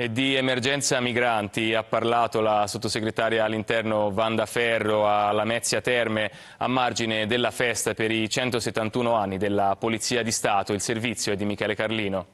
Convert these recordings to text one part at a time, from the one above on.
E di emergenza migranti ha parlato la sottosegretaria all'interno Vanda Ferro a Lamezia Terme a margine della festa per i 171 anni della Polizia di Stato. Il servizio è di Michele Carlino.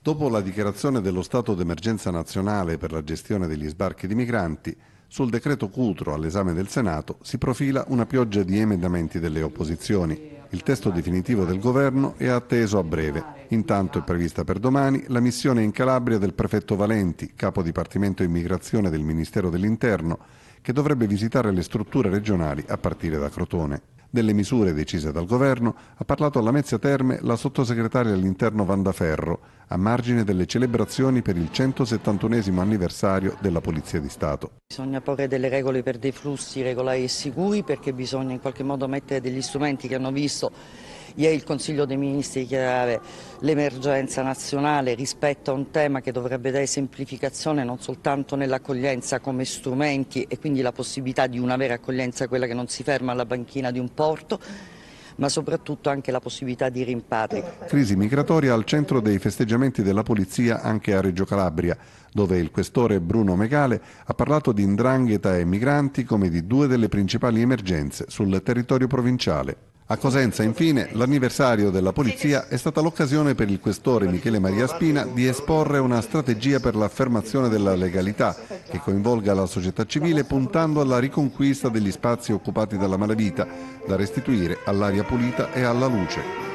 Dopo la dichiarazione dello stato d'emergenza nazionale per la gestione degli sbarchi di migranti, sul decreto Cutro all'esame del Senato si profila una pioggia di emendamenti delle opposizioni. Il testo definitivo del governo è atteso a breve. Intanto è prevista per domani la missione in Calabria del prefetto Valenti, capo dipartimento immigrazione del Ministero dell'Interno, che dovrebbe visitare le strutture regionali a partire da Crotone. Delle misure decise dal governo ha parlato alla Mezza Terme la sottosegretaria all'interno Vandaferro, a margine delle celebrazioni per il 171 anniversario della Polizia di Stato. Bisogna porre delle regole per dei flussi regolari e sicuri perché bisogna in qualche modo mettere degli strumenti che hanno visto Ieri il Consiglio dei Ministri dichiarava l'emergenza nazionale rispetto a un tema che dovrebbe dare semplificazione non soltanto nell'accoglienza come strumenti e quindi la possibilità di una vera accoglienza, quella che non si ferma alla banchina di un porto, ma soprattutto anche la possibilità di rimpatri. Crisi migratoria al centro dei festeggiamenti della polizia anche a Reggio Calabria, dove il questore Bruno Megale ha parlato di indrangheta e migranti come di due delle principali emergenze sul territorio provinciale. A Cosenza, infine, l'anniversario della polizia è stata l'occasione per il questore Michele Maria Spina di esporre una strategia per l'affermazione della legalità che coinvolga la società civile puntando alla riconquista degli spazi occupati dalla malavita, da restituire all'aria pulita e alla luce.